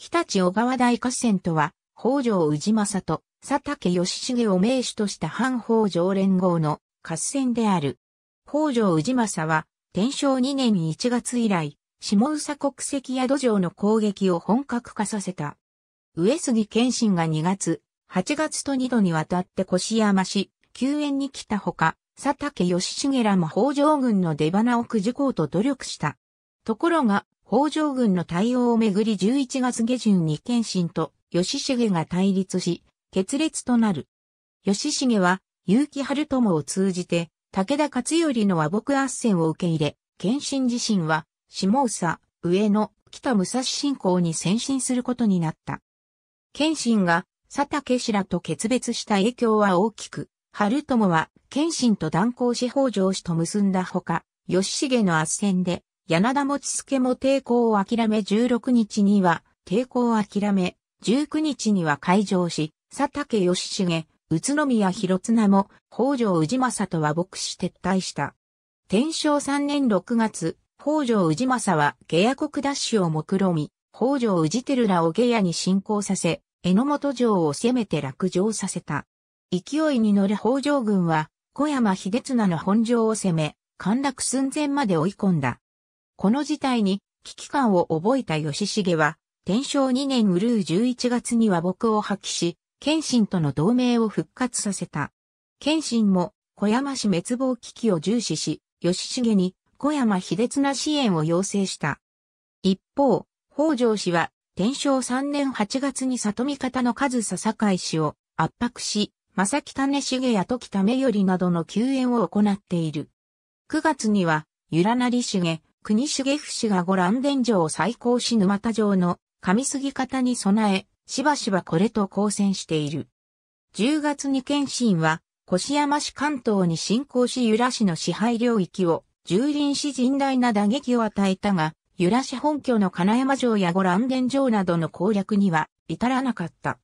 日立小川大合戦とは、北条氏政と佐竹義重を名手とした反北条連合の合戦である。北条氏政は、天正2年1月以来、下宇佐国籍や土城の攻撃を本格化させた。上杉謙信が2月、8月と2度にわたって腰山市、救援に来たほか、佐竹義重らも北条軍の出花をくじこうと努力した。ところが、北条軍の対応をめぐり11月下旬に謙信と吉重が対立し、決裂となる。吉重は、結城春友を通じて、武田勝頼の和睦圧戦を受け入れ、謙信自身は、下総、上野、北武蔵信仰に先進することになった。謙信が、佐竹氏らと決別した影響は大きく、春友は、謙信と断交し北条氏と結んだほか、吉重の圧戦で、柳田持助も抵抗を諦め16日には抵抗を諦め、19日には会場し、佐竹義重、宇都宮広綱も北条氏政とは牧師撤退した。天正3年6月、北条氏政は下野国奪取を目論み、北条氏照らを下野に侵攻させ、榎本城を攻めて落城させた。勢いに乗る北条軍は、小山秀綱の本城を攻め、陥落寸前まで追い込んだ。この事態に危機感を覚えた吉重は、天正2年うるう11月には僕を破棄し、謙信との同盟を復活させた。謙信も小山氏滅亡危機を重視し、吉重に小山秀綱支援を要請した。一方、北条氏は天正3年8月に里見方の数笹海氏を圧迫し、正木種重や時田目寄りなどの救援を行っている。9月には、ゆらなり重、国重府死が五覧伝城を再興し沼田城の上杉方に備え、しばしばこれと交戦している。10月に謙信は、越山市関東に侵攻し由良市の支配領域を、蹂躙し甚大な打撃を与えたが、由良市本拠の金山城や五覧伝城などの攻略には至らなかった。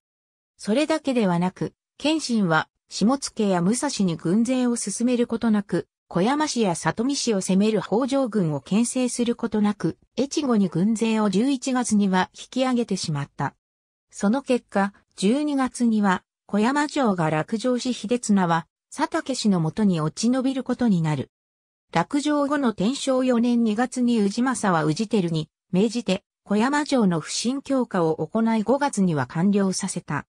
それだけではなく、謙信は、下野や武蔵に軍勢を進めることなく、小山市や里見市を攻める北条軍を牽制することなく、越後に軍勢を11月には引き上げてしまった。その結果、12月には、小山城が落城し秀綱は、佐竹氏のもとに落ち延びることになる。落城後の天正4年2月に宇治政は宇氏輝に、命じて、小山城の不信強化を行い5月には完了させた。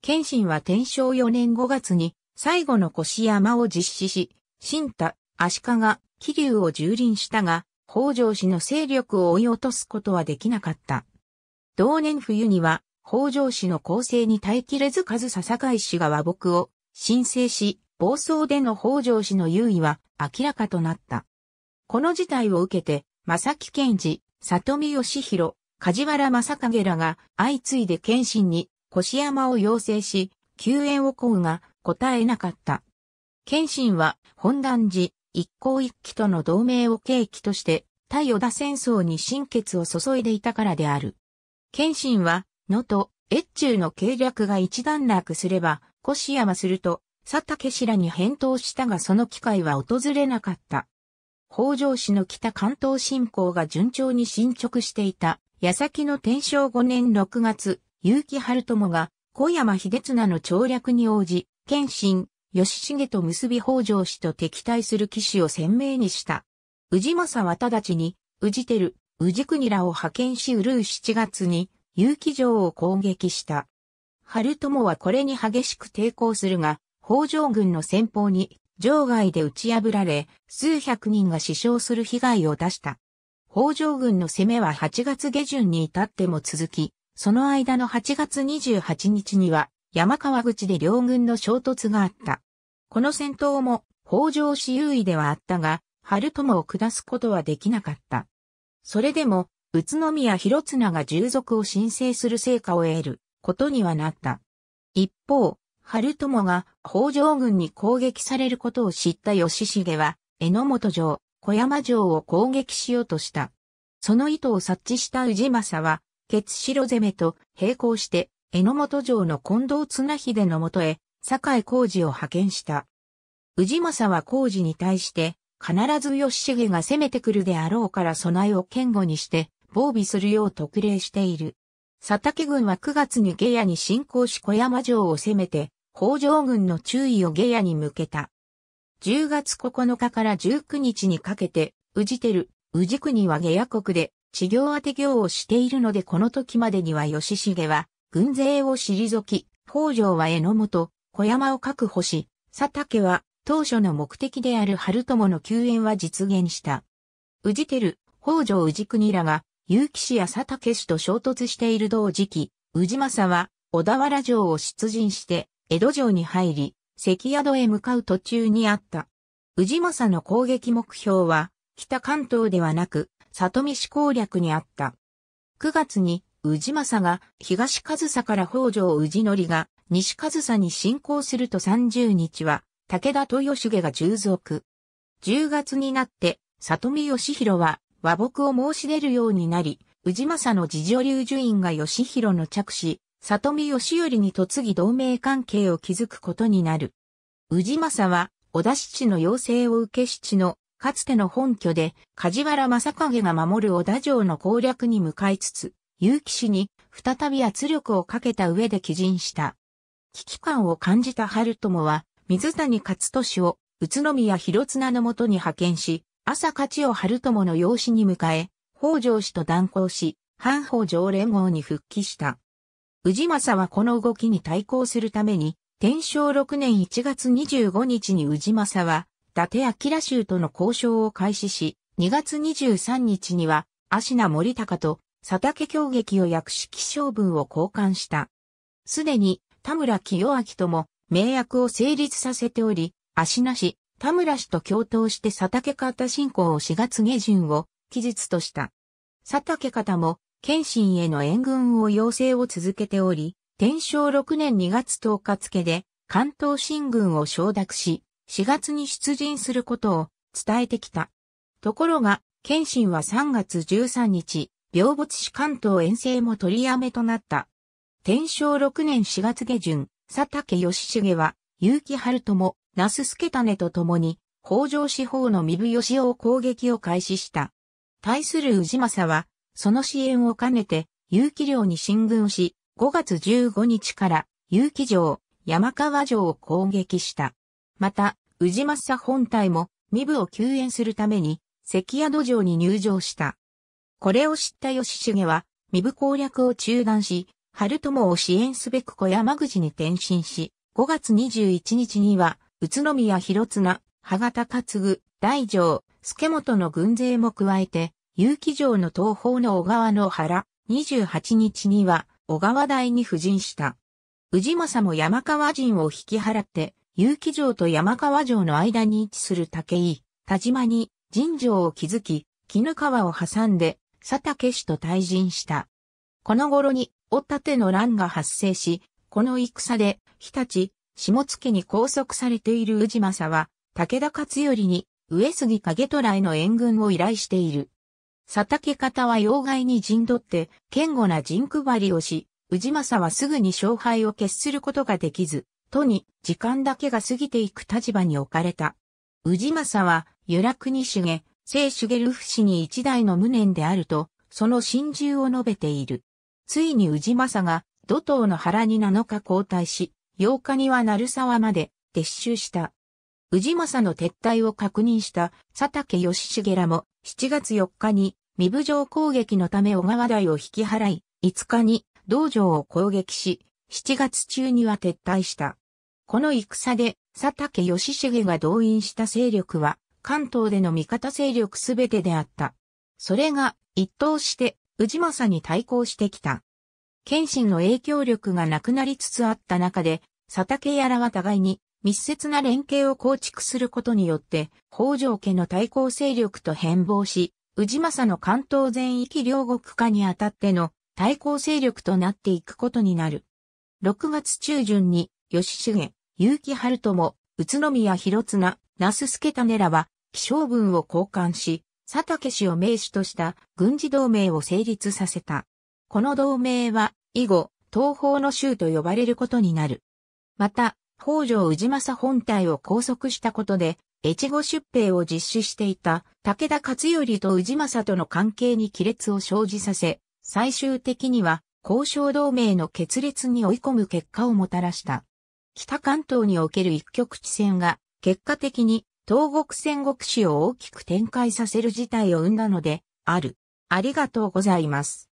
謙信は天正4年5月に、最後の腰山を実施し、新太、足利、気流を蹂躙したが、北条氏の勢力を追い落とすことはできなかった。同年冬には、北条氏の攻勢に耐えきれず数笹会氏が和睦を申請し、暴走での北条氏の優位は明らかとなった。この事態を受けて、正木賢治、里見義弘、梶原正景らが相次いで謙信に腰山を要請し、救援を請うが答えなかった。謙信は、本段寺、一向一揆との同盟を契機として、対織田戦争に心血を注いでいたからである。謙信は、野と越中の計略が一段落すれば、越山すると、佐竹氏らに返答したがその機会は訪れなかった。北条氏の北関東侵攻が順調に進捗していた、矢先の天正5年6月、結城春友が小山秀綱の調略に応じ、謙信、義重と結び北条氏と敵対する騎士を鮮明にした。宇治政は直ちに、宇治てる、治国らを派遣しうるう7月に、有機城を攻撃した。春友はこれに激しく抵抗するが、北条軍の先方に、城外で打ち破られ、数百人が死傷する被害を出した。北条軍の攻めは8月下旬に至っても続き、その間の8月28日には、山川口で両軍の衝突があった。この戦闘も北条氏優位ではあったが、春友を下すことはできなかった。それでも、宇都宮広綱が従属を申請する成果を得ることにはなった。一方、春友が北条軍に攻撃されることを知った吉重は、榎本城、小山城を攻撃しようとした。その意図を察知した氏政は、血城攻めと並行して江本城の近藤綱秀のもとへ、堺工事を派遣した。宇治政は工事に対して、必ず吉重が攻めてくるであろうから備えを堅固にして、防備するよう特例している。佐竹軍は9月に下野に進攻し小山城を攻めて、北条軍の注意を下野に向けた。10月9日から19日にかけて、宇治てる、宇治国は下野国で、治行当て行をしているのでこの時までには吉重は、軍勢を退き、北条は江榎本、小山を確保し、佐竹は当初の目的である春友の救援は実現した。宇治照、北条宇治国らが、結城氏や佐竹氏と衝突している同時期、宇治政は小田原城を出陣して、江戸城に入り、関宿へ向かう途中にあった。宇治政の攻撃目標は、北関東ではなく、里見市攻略にあった。9月に、氏政が東上佐から北条氏則が西上佐に侵攻すると30日は武田豊重が従属。10月になって里見義弘は和睦を申し出るようになり、氏政の自助流順院が義弘の着手、里見義頼に嫁ぎ同盟関係を築くことになる。氏政は小田七の要請を受け七のかつての本拠で、梶原正景が守る小田城の攻略に向かいつつ、結城氏に再び圧力をかけた上で起陣した。危機感を感じた春友は、水谷勝利を宇都宮広綱のもとに派遣し、朝勝ちを春友の養子に迎え、北条氏と断交し、半法条連合に復帰した。宇治政はこの動きに対抗するために、天正6年1月25日に宇治政は、伊達明州との交渉を開始し、2月23日には、足名森高と佐竹京劇を訳式将軍を交換した。すでに田村清明とも名役を成立させており、足なし、田村氏と共闘して佐竹方進行を4月下旬を期日とした。佐竹方も、謙信への援軍を要請を続けており、天正6年2月10日付で、関東新軍を承諾し、4月に出陣することを伝えてきた。ところが、謙信は3月13日、病没し関東遠征も取りやめとなった。天正6年4月下旬、佐竹義重は、結城春友、那須助種と共に、北条四方の三部義雄攻撃を開始した。対する宇治政は、その支援を兼ねて、有機領に進軍し、5月15日から有機城、山川城を攻撃した。また、宇治政本体も三部を救援するために、関宿城に入城した。これを知った吉重は、身部攻略を中断し、春友を支援すべく小山口に転身し、5月21日には、宇都宮広綱、羽形勝具、大城、助本の軍勢も加えて、有機城の東方の小川の原、28日には、小川台に布陣した。宇治政も山川陣を引き払って、有機城と山川城の間に位置する竹井、田島に神城を築き、絹川を挟んで、佐竹氏と退陣した。この頃に、おったの乱が発生し、この戦で、日立、下月に拘束されている宇治政は、武田勝頼に、上杉景虎への援軍を依頼している。佐竹方は要害に陣取って、堅固な陣配りをし、宇治政はすぐに勝敗を決することができず、とに、時間だけが過ぎていく立場に置かれた。宇治政は、由に主げ、聖シュゲルフ氏に一代の無念であると、その心中を述べている。ついに宇治政が、土頭の原に7日交代し、8日には鳴沢まで撤収した。宇治政の撤退を確認した佐竹義重らも7月4日に身部城攻撃のため小川台を引き払い、5日に道場を攻撃し、7月中には撤退した。この戦で佐竹義重が動員した勢力は関東での味方勢力すべてであった。それが一等して宇治政に対抗してきた。謙信の影響力がなくなりつつあった中で、佐竹やらは互いに密接な連携を構築することによって、北条家の対抗勢力と変貌し、宇治政の関東全域両国化にあたっての対抗勢力となっていくことになる。6月中旬に、吉重、結城春友、宇都宮広綱、那須助種らは、気象文を交換し、佐竹氏を名手とした軍事同盟を成立させた。この同盟は、以後、東方の州と呼ばれることになる。また、北条氏政本体を拘束したことで、越後出兵を実施していた武田勝頼と氏政との関係に亀裂を生じさせ、最終的には交渉同盟の決裂に追い込む結果をもたらした。北関東における一極地戦が結果的に東国戦国史を大きく展開させる事態を生んだので、ある。ありがとうございます。